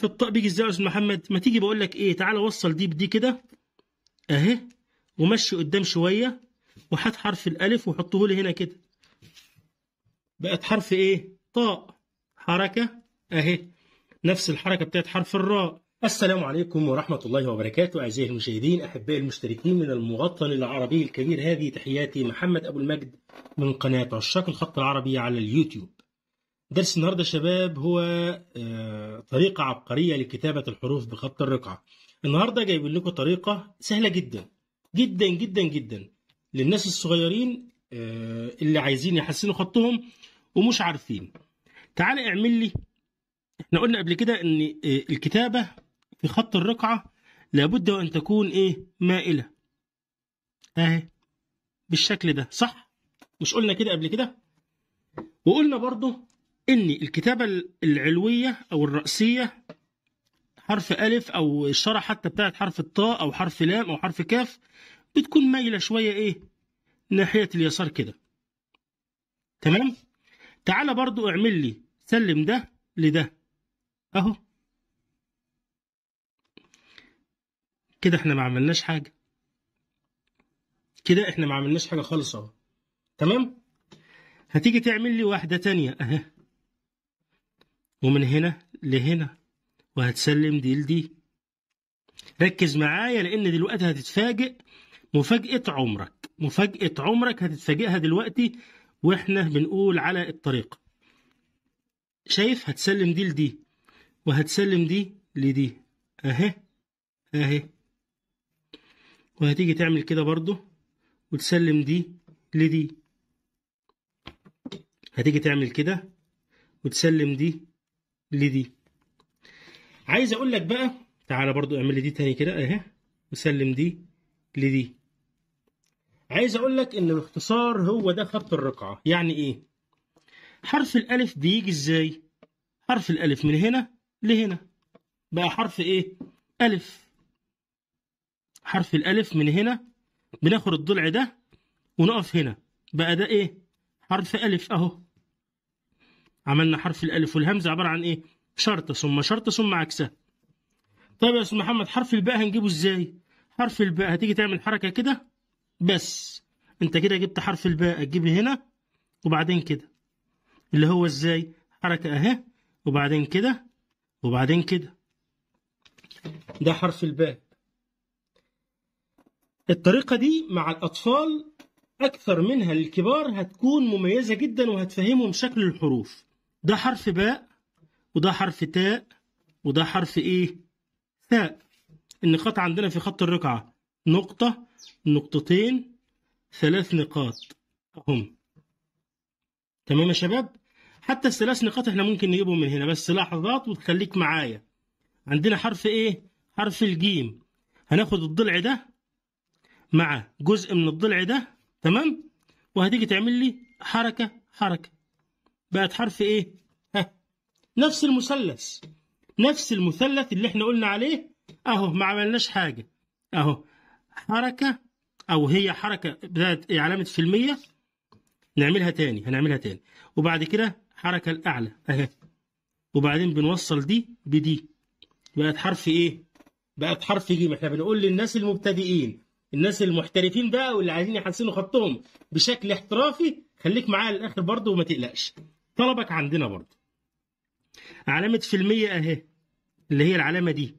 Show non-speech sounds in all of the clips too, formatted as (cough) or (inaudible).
في بيجي ازاي يا استاذ محمد ما تيجي بقول لك ايه تعالى وصل دي بدي كده اهي ومشي قدام شويه وحط حرف الالف وحطه لي هنا كده بقت حرف ايه طاء حركه اهي نفس الحركه بتاعت حرف الراء السلام عليكم ورحمة الله وبركاته أعزائي المشاهدين أحبائي المشتركين من الموطن العربي الكبير هذه تحياتي محمد أبو المجد من قناة عشاق الخط العربي على اليوتيوب درس النهارده شباب هو آه، طريقة عبقرية لكتابة الحروف بخط الرقعة. النهارده جايب لكم طريقة سهلة جدا جدا جدا جدا للناس الصغيرين آه، اللي عايزين يحسنوا خطهم ومش عارفين. تعال اعمل لي احنا قلنا قبل كده ان آه، الكتابة في خط الرقعة لابد وان تكون ايه؟ مائلة. اهي بالشكل ده صح؟ مش قلنا كده قبل كده؟ وقلنا برضه ان الكتابه العلويه او الراسيه حرف الف او الشرع حتى بتاعت حرف الطاء او حرف لام او حرف كاف بتكون مايله شويه ايه ناحيه اليسار كده تمام تعالى برضو اعمل لي سلم ده لده اهو كده احنا ما عملناش حاجه كده احنا ما عملناش حاجه خالص اهو تمام هتيجي تعمل لي واحده تانية اهي ومن هنا لهنا وهتسلم دي لدي ركز معايا لان دلوقتي هتتفاجئ مفاجأة عمرك مفاجأة عمرك هتتفاجئها دلوقتي واحنا بنقول على الطريقة شايف هتسلم دي لدي وهتسلم دي لدي اهي اهي وهتيجي تعمل كده برضو وتسلم دي لدي هتيجي تعمل كده وتسلم دي لدي عايز اقول لك بقى تعالى برضو اعمل لي دي تاني كده اهي وسلم دي لدي عايز اقول لك ان باختصار هو ده خط الرقعه يعني ايه حرف الالف بيجي ازاي حرف الالف من هنا لهنا بقى حرف ايه الف حرف الالف من هنا بناخد الضلع ده ونقف هنا بقى ده ايه حرف الف اهو عملنا حرف الألف والهمزة عبارة عن إيه؟ شرط ثم شرط ثم عكسها طيب يا أستاذ محمد حرف الباء هنجيبه إزاي؟ حرف الباء هتيجي تعمل حركة كده بس أنت كده جبت حرف الباء تجيب هنا وبعدين كده اللي هو إزاي؟ حركة أهي وبعدين كده وبعدين كده ده حرف الباء الطريقة دي مع الأطفال أكثر منها للكبار هتكون مميزة جدا وهتفهمهم شكل الحروف ده حرف باء وده حرف تاء وده حرف ايه ثاء النقاط عندنا في خط الرقعة نقطة نقطتين ثلاث نقاط هم تمام يا شباب حتى الثلاث نقاط احنا ممكن نجيبهم من هنا بس لحظات وتخليك معايا عندنا حرف ايه حرف الجيم هناخد الضلع ده مع جزء من الضلع ده تمام وهتيجي تعمل لي حركة حركة بقت حرف ايه ها نفس المثلث نفس المثلث اللي احنا قلنا عليه اهو ما عملناش حاجه اهو حركه او هي حركه بتاعت إيه، علامه في المية نعملها تاني هنعملها تاني وبعد كده حركه الاعلى اهي وبعدين بنوصل دي بدي بقت حرف ايه بقت حرف ج احنا بنقول للناس المبتدئين الناس المحترفين بقى واللي عايزين يحسنوا خطهم بشكل احترافي خليك معايا للاخر برضه وما تقلقش طلبك عندنا برضه علامة في المية أهي اللي هي العلامة دي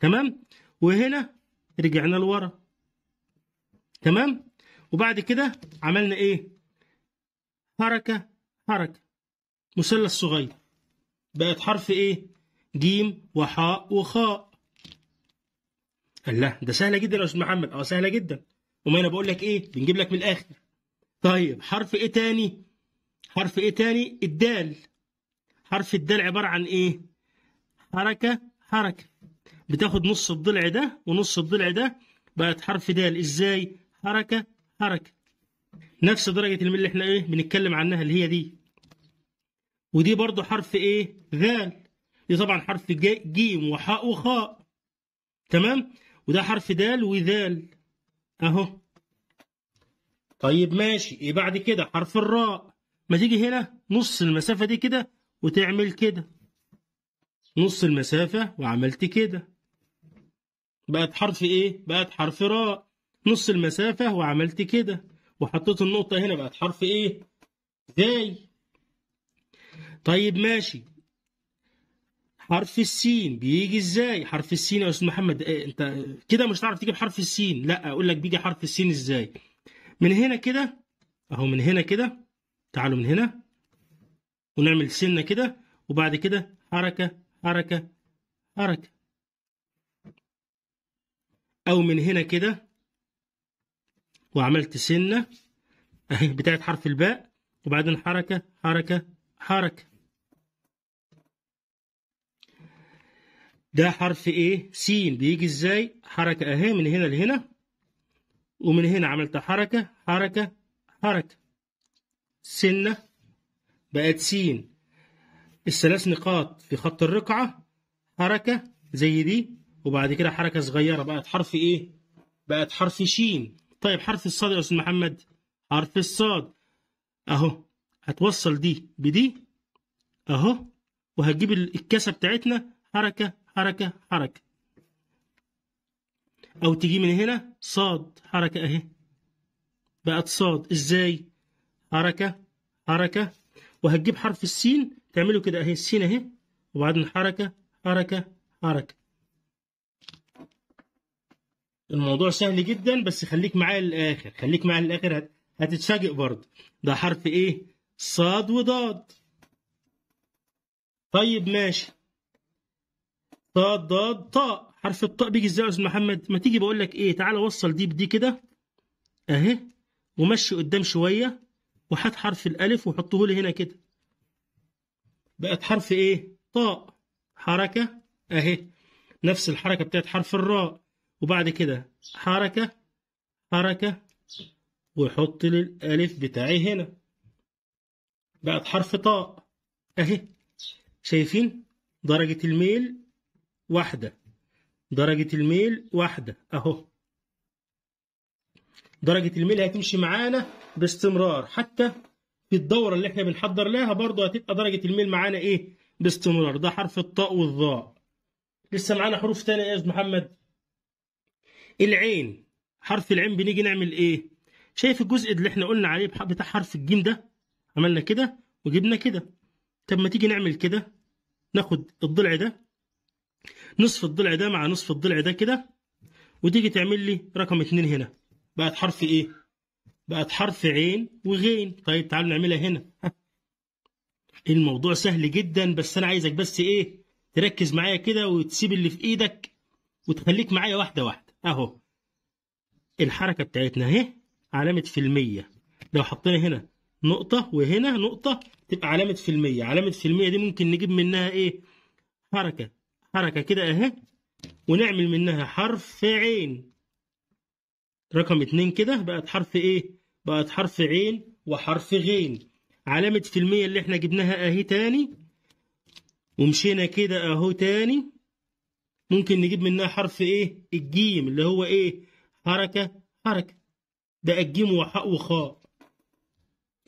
تمام وهنا رجعنا لورا تمام وبعد كده عملنا إيه حركة حركة مثلث صغير بقت حرف إيه جيم وحاء وخاء الله ده سهلة جدا يا أستاذ محمد أه سهلة جدا وما أنا بقول لك إيه بنجيب لك من الآخر طيب حرف إيه تاني حرف ايه تاني الدال حرف الدال عبارة عن ايه حركة حركة بتاخد نص الضلع ده ونص الضلع ده بقت حرف دال ازاي حركة حركة نفس درجة الميل اللي احنا ايه بنتكلم عنها اللي هي دي ودي برضو حرف ايه ذال دي طبعا حرف جيم وحاء وخاء تمام وده حرف دال وذال اهو طيب ماشي ايه بعد كده حرف الراء ما تيجي هنا نص المسافة دي كده وتعمل كده نص المسافة وعملت كده بقت حرف ايه بقت حرف راء نص المسافة وعملت كده وحطيت النقطة هنا بقت حرف ايه زاي طيب ماشي حرف السين بيجي ازاي حرف السين يا استاذ محمد إيه انت كده مش هتعرف تجيب حرف السين لا اقول لك بيجي حرف السين ازاي من هنا كده اهو من هنا كده تعالوا من هنا ونعمل سنة كده وبعد كده حركة حركة حركة أو من هنا كده وعملت سنة أهي (laughs) بتاعت حرف الباء وبعدين حركة حركة حركة ده حرف ايه سين بيجي ازاي حركة اهي من هنا لهنا ومن هنا عملت حركة حركة حركة سنة بقت سين الثلاث نقاط في خط الرقعة حركة زي دي وبعد كده حركة صغيرة بقت حرف إيه؟ بقت حرف شين طيب حرف الصاد يا أستاذ محمد حرف الصاد أهو هتوصل دي بدي أهو وهتجيب الكاسة بتاعتنا حركة حركة حركة أو تجي من هنا صاد حركة أهي بقت صاد إزاي؟ حركة حركة وهتجيب حرف السين تعمله كده اهي السين اهي وبعدين حركة حركة حركة الموضوع سهل جدا بس خليك معايا للاخر خليك معايا للاخر هتتفاجئ برضه ده حرف ايه صاد وضاد طيب ماشي ضاد ضاد طاء حرف الطاء بيجي ازاي يا استاذ محمد ما تيجي بقول لك ايه تعالى وصل دي بدي كده اهي ومشي قدام شويه وحط حرف الألف وحطه لي هنا كده بقت حرف إيه؟ طاء حركة أهي نفس الحركة بتاعت حرف الراء وبعد كده حركة حركة وحط لي الألف بتاعي هنا بقت حرف طاء أهي شايفين درجة الميل واحدة درجة الميل واحدة أهو درجة الميل هتمشي معانا باستمرار حتى في الدورة اللي احنا بنحضر لها برضه هتبقى درجة الميل معانا ايه باستمرار ده حرف الطاء والظاء لسه معانا حروف تانية يا استاذ محمد العين حرف العين بنيجي نعمل ايه شايف الجزء اللي احنا قلنا عليه بتاع حرف الجيم ده عملنا كده وجبنا كده طب ما تيجي نعمل كده ناخد الضلع ده نصف الضلع ده مع نصف الضلع ده كده وتيجي تعمل لي رقم اتنين هنا بقت حرف ايه بقت حرف عين وغين طيب تعالوا نعملها هنا الموضوع سهل جدا بس انا عايزك بس ايه تركز معايا كده وتسيب اللي في ايدك وتخليك معايا واحده واحده اهو الحركه بتاعتنا اهي علامه في الميه لو حطينا هنا نقطه وهنا نقطه تبقى علامه في الميه علامه في الميه دي ممكن نجيب منها ايه حركه حركه كده اهي ونعمل منها حرف عين رقم اتنين كده بقت حرف ايه بقت حرف عين وحرف غين علامة في المية اللي احنا جبناها اهي تاني ومشينا كده اهو تاني ممكن نجيب منها حرف ايه الجيم اللي هو ايه حركة حركة ده الجيم وحاء وخاء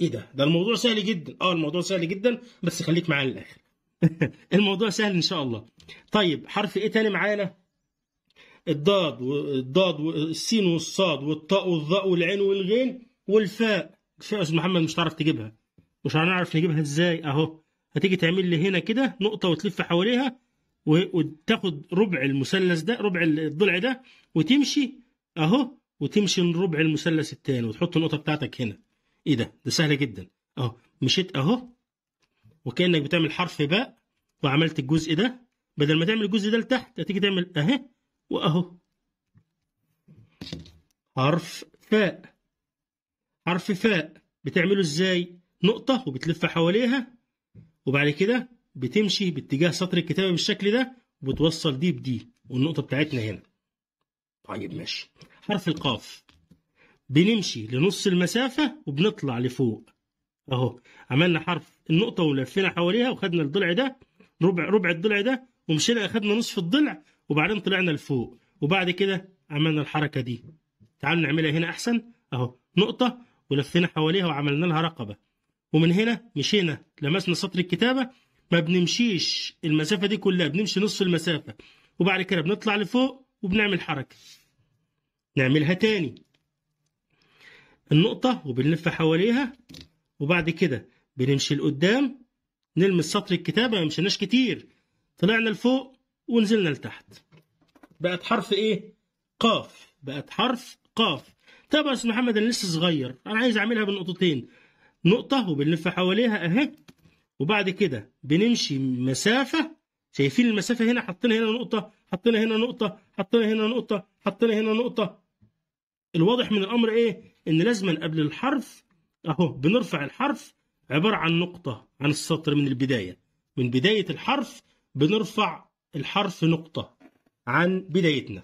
ايه ده ده الموضوع سهل جدا اه الموضوع سهل جدا بس خليك معايا للاخر (laughs) الموضوع سهل ان شاء الله طيب حرف ايه تاني معانا الضاد والضاد والسين والصاد والطاء والظاء والعين والغين والفاء الفاء يا استاذ محمد مش هتعرف تجيبها مش هنعرف نجيبها ازاي اهو هتيجي تعمل لي هنا كده نقطه وتلف حواليها وتاخد ربع المثلث ده ربع الضلع ده وتمشي اهو وتمشي ربع المثلث الثاني وتحط النقطه بتاعتك هنا ايه ده ده سهل جدا اهو مشيت اهو وكانك بتعمل حرف باء وعملت الجزء ده بدل ما تعمل الجزء ده لتحت هتيجي تعمل اهي وأهو حرف فاء حرف فاء بتعمله إزاي نقطة وبتلف حواليها وبعد كده بتمشي باتجاه سطر الكتابة بالشكل ده وبتوصل دي بدي والنقطة بتاعتنا هنا طيب ماشي حرف القاف بنمشي لنص المسافة وبنطلع لفوق اهو عملنا حرف النقطة ولفينا حواليها وخدنا الضلع ده ربع ربع الضلع ده ومشينا اخدنا نصف الضلع وبعدين طلعنا لفوق وبعد كده عملنا الحركه دي تعالوا نعملها هنا احسن اهو نقطه ولفينا حواليها وعملنا لها رقبه ومن هنا مشينا لمسنا سطر الكتابه ما بنمشيش المسافه دي كلها بنمشي نص المسافه وبعد كده بنطلع لفوق وبنعمل حركه نعملها تاني النقطه وبنلف حواليها وبعد كده بنمشي لقدام نلمس سطر الكتابه ما مشيناش كتير طلعنا لفوق ونزلنا لتحت بقت حرف ايه قاف بقت حرف قاف طب يا استاذ محمد انا لسه صغير انا عايز اعملها بالنقطتين نقطه وبنلف حواليها اهي وبعد كده بنمشي مسافه شايفين المسافه هنا حطينا هنا نقطه حطينا هنا نقطه حطينا هنا نقطه حطينا هنا نقطه الواضح من الامر ايه ان لازما قبل الحرف اهو بنرفع الحرف عباره عن نقطه عن السطر من البدايه من بدايه الحرف بنرفع الحرف نقطة عن بدايتنا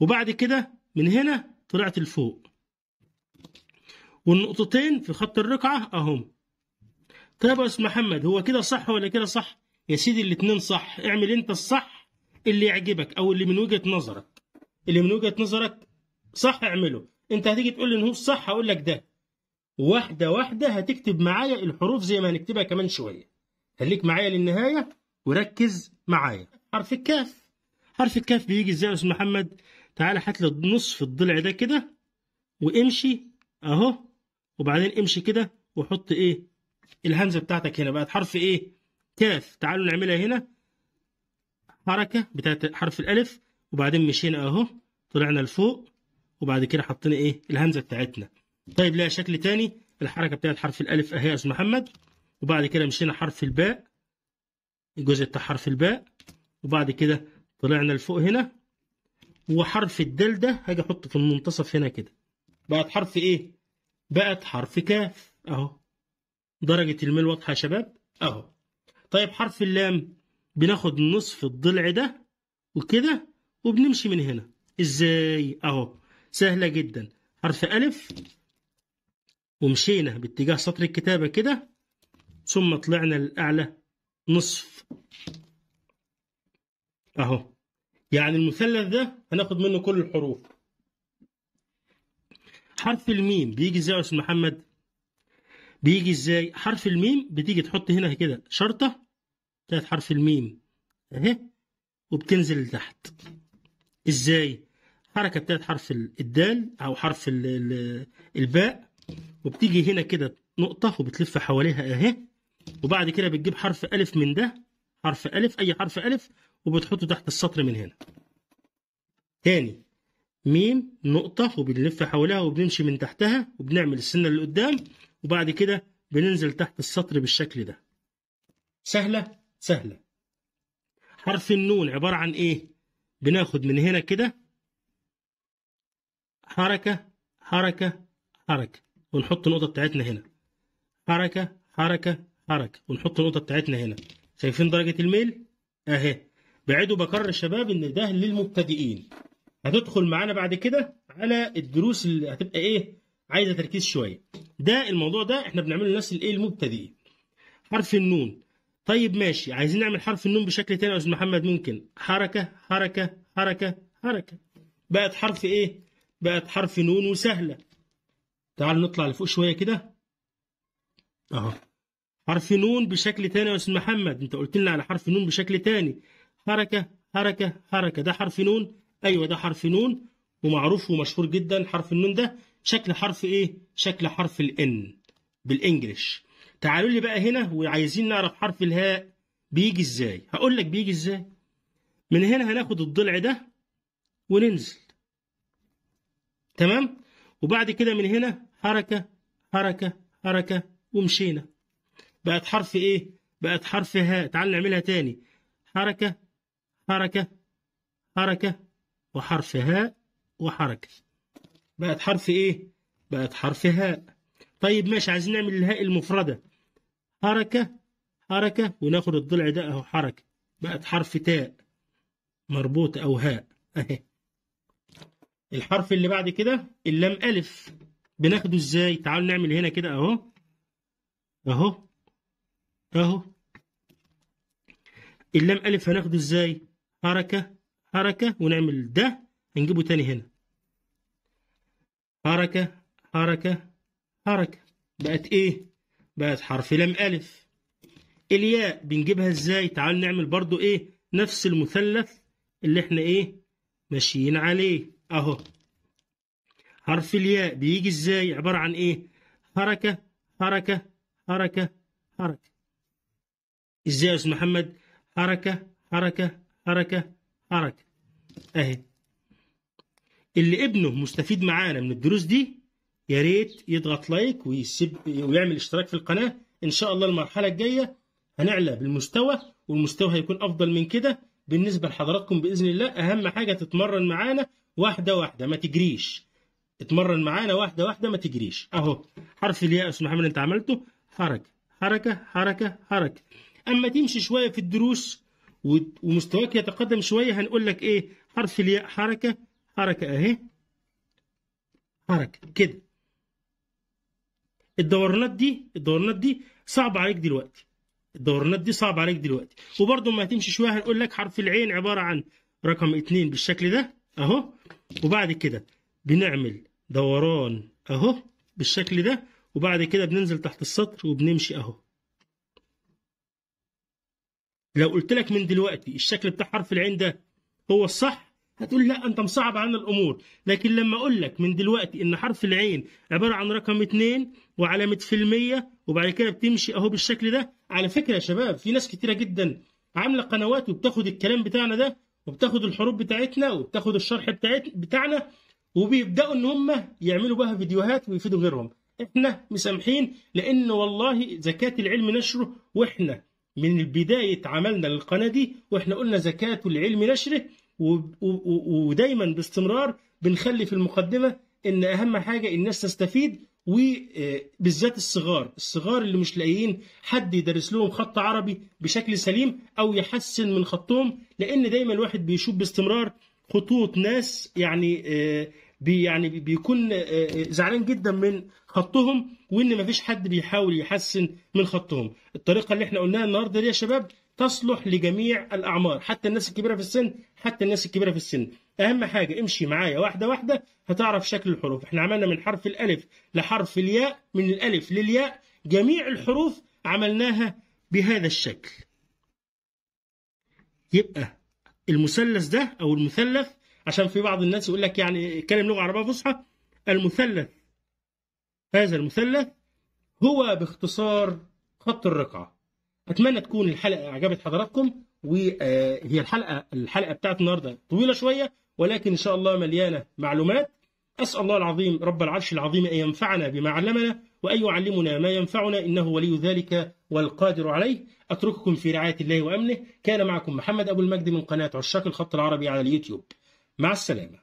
وبعد كده من هنا طلعت لفوق والنقطتين في خط الرقعة أهم طيب يا أستاذ محمد هو كده صح ولا كده صح؟ يا سيدي الاتنين صح اعمل أنت الصح اللي يعجبك أو اللي من وجهة نظرك اللي من وجهة نظرك صح اعمله أنت هتيجي تقول لي إن هو الصح هقول لك ده واحدة واحدة هتكتب معايا الحروف زي ما هنكتبها كمان شوية خليك معايا للنهاية وركز معايا حرف الكاف حرف الكاف بيجي ازاي يا استاذ محمد تعالى هات لي نصف الضلع ده كده وامشي اهو وبعدين امشي كده وحط ايه الهمزه بتاعتك هنا بقت حرف ايه كاف تعالوا نعملها هنا حركه بتاعت حرف الالف وبعدين مشينا اهو طلعنا لفوق وبعد كده حطينا ايه الهمزه بتاعتنا طيب ليها شكل تاني الحركه بتاعت حرف الالف اهي يا استاذ محمد وبعد كده مشينا حرف الباء الجزء بتاع حرف الباء وبعد كده طلعنا لفوق هنا وحرف الدال ده هاجي احطه في المنتصف هنا كده بقت حرف ايه بقت حرف كاف اهو درجة الميل واضحة يا شباب اهو طيب حرف اللام بناخد نصف الضلع ده وكده وبنمشي من هنا ازاي اهو سهلة جدا حرف ألف ومشينا باتجاه سطر الكتابة كده ثم طلعنا للأعلى نصف اهو يعني المثلث ده هناخد منه كل الحروف حرف الميم بيجي ازاي يا استاذ محمد بيجي ازاي حرف الميم بتيجي تحط هنا كده شرطه بتاعت حرف الميم اهي وبتنزل لتحت ازاي حركه بتاعت حرف الدال او حرف الباء وبتيجي هنا كده نقطه وبتلف حواليها اهي وبعد كده بتجيب حرف الف من ده حرف الف اي حرف الف وبتحطه تحت السطر من هنا تاني ميم نقطة وبنلف حولها وبنمشي من تحتها وبنعمل السنة اللي قدام وبعد كده بننزل تحت السطر بالشكل ده سهلة سهلة حرف النون عبارة عن ايه بناخد من هنا كده حركة حركة حركة ونحط النقطة بتاعتنا هنا حركة حركة حركة ونحط النقطة بتاعتنا هنا شايفين درجة الميل اهي بعيد وبكرر الشباب ان ده للمبتدئين هتدخل معانا بعد كده على الدروس اللي هتبقى ايه عايزه تركيز شويه ده الموضوع ده احنا بنعمله للناس الايه المبتدئين حرف النون طيب ماشي عايزين نعمل حرف النون بشكل تاني يا استاذ محمد ممكن حركه حركه حركه حركه بقت حرف ايه بقت حرف نون وسهله تعال نطلع لفوق شويه كده اهو حرف نون بشكل تاني يا استاذ محمد انت قلت لنا على حرف نون بشكل تاني حركة حركة حركة ده حرف نون أيوة ده حرف نون ومعروف ومشهور جدا حرف النون ده شكل حرف إيه؟ شكل حرف الإن بالإنجلش تعالوا لي بقى هنا وعايزين نعرف حرف الهاء بيجي إزاي هقول لك بيجي إزاي من هنا هناخد الضلع ده وننزل تمام وبعد كده من هنا حركة حركة حركة ومشينا بقت حرف إيه؟ بقت حرف هاء تعال نعملها تاني حركة حركة حركة وحرف هاء وحركة بقت حرف إيه؟ بقت حرف هاء طيب ماشي عايزين نعمل الهاء المفردة حركة حركة وناخد الضلع ده أهو حركة بقت حرف تاء مربوط أو هاء أهي الحرف اللي بعد كده اللام ألف بناخده إزاي؟ تعالوا نعمل هنا كده أهو أهو أهو اللام ألف هناخده إزاي؟ حركة حركة ونعمل ده نجيبه تاني هنا حركة حركة حركة بقت ايه بقت حرف لام ألف الياء بنجيبها ازاي تعال نعمل برضو ايه نفس المثلث اللي احنا ايه ماشيين عليه اهو حرف الياء بيجي ازاي عبارة عن ايه حركة حركة حركة حركة ازاي يا استاذ محمد حركة حركة حركة حركة أهي اللي ابنه مستفيد معانا من الدروس دي يا ريت يضغط لايك ويسيب ويعمل اشتراك في القناة إن شاء الله المرحلة الجاية هنعلى بالمستوى والمستوى هيكون أفضل من كده بالنسبة لحضراتكم بإذن الله أهم حاجة تتمرن معانا واحدة واحدة ما تجريش اتمرن معانا واحدة واحدة ما تجريش أهو حرف الياء يا أستاذ محمد أنت عملته حركة حركة حركة حركة أما تمشي شوية في الدروس ومستواك يتقدم شوية هنقول لك إيه حرف الياء حركة حركة أهي حركة كده الدورانات دي الدورانات دي صعبة عليك دلوقتي الدورانات دي صعبة عليك دلوقتي وبرضه ما هتمشي شوية هنقول لك حرف العين عبارة عن رقم اتنين بالشكل ده أهو وبعد كده بنعمل دوران أهو بالشكل ده وبعد كده بننزل تحت السطر وبنمشي أهو لو قلت لك من دلوقتي الشكل بتاع حرف العين ده هو الصح هتقول لا انت مصعب عن الامور لكن لما اقول لك من دلوقتي ان حرف العين عباره عن رقم اتنين وعلامه في المية وبعد كده بتمشي اهو بالشكل ده على فكره يا شباب في ناس كتيره جدا عامله قنوات وبتاخد الكلام بتاعنا ده وبتاخد الحروف بتاعتنا وبتاخد الشرح بتاعت بتاعنا وبيبداوا ان هم يعملوا بها فيديوهات ويفيدوا غيرهم احنا مسامحين لان والله زكاه العلم نشره واحنا من بداية عملنا للقناة دي وإحنا قلنا زكاة العلم نشره ودايما باستمرار بنخلي في المقدمة إن أهم حاجة الناس تستفيد وبالذات الصغار الصغار اللي مش لاقيين حد يدرس لهم خط عربي بشكل سليم أو يحسن من خطهم لأن دايما الواحد بيشوف باستمرار خطوط ناس يعني آه، بي يعني بيكون آه، آه، زعلان جدا من خطهم وان مفيش حد بيحاول يحسن من خطهم الطريقه اللي احنا قلناها النهارده دي يا شباب تصلح لجميع الاعمار حتى الناس الكبيره في السن حتى الناس الكبيره في السن اهم حاجه امشي معايا واحده واحده هتعرف شكل الحروف احنا عملنا من حرف الالف لحرف الياء من الالف للياء جميع الحروف عملناها بهذا الشكل يبقى المثلث ده او المثلث عشان في بعض الناس يقول لك يعني يتكلم لغه عربيه فصحى المثلث هذا المثلث هو باختصار خط الرقعه اتمنى تكون الحلقه عجبت حضراتكم وهي الحلقه الحلقه بتاعت النهارده طويله شويه ولكن ان شاء الله مليانه معلومات اسال الله العظيم رب العرش العظيم ان ينفعنا بما علمنا وان يعلمنا ما ينفعنا انه ولي ذلك والقادر عليه اترككم في رعايه الله وامنه كان معكم محمد ابو المجد من قناه عشاق الخط العربي على اليوتيوب مع السلامة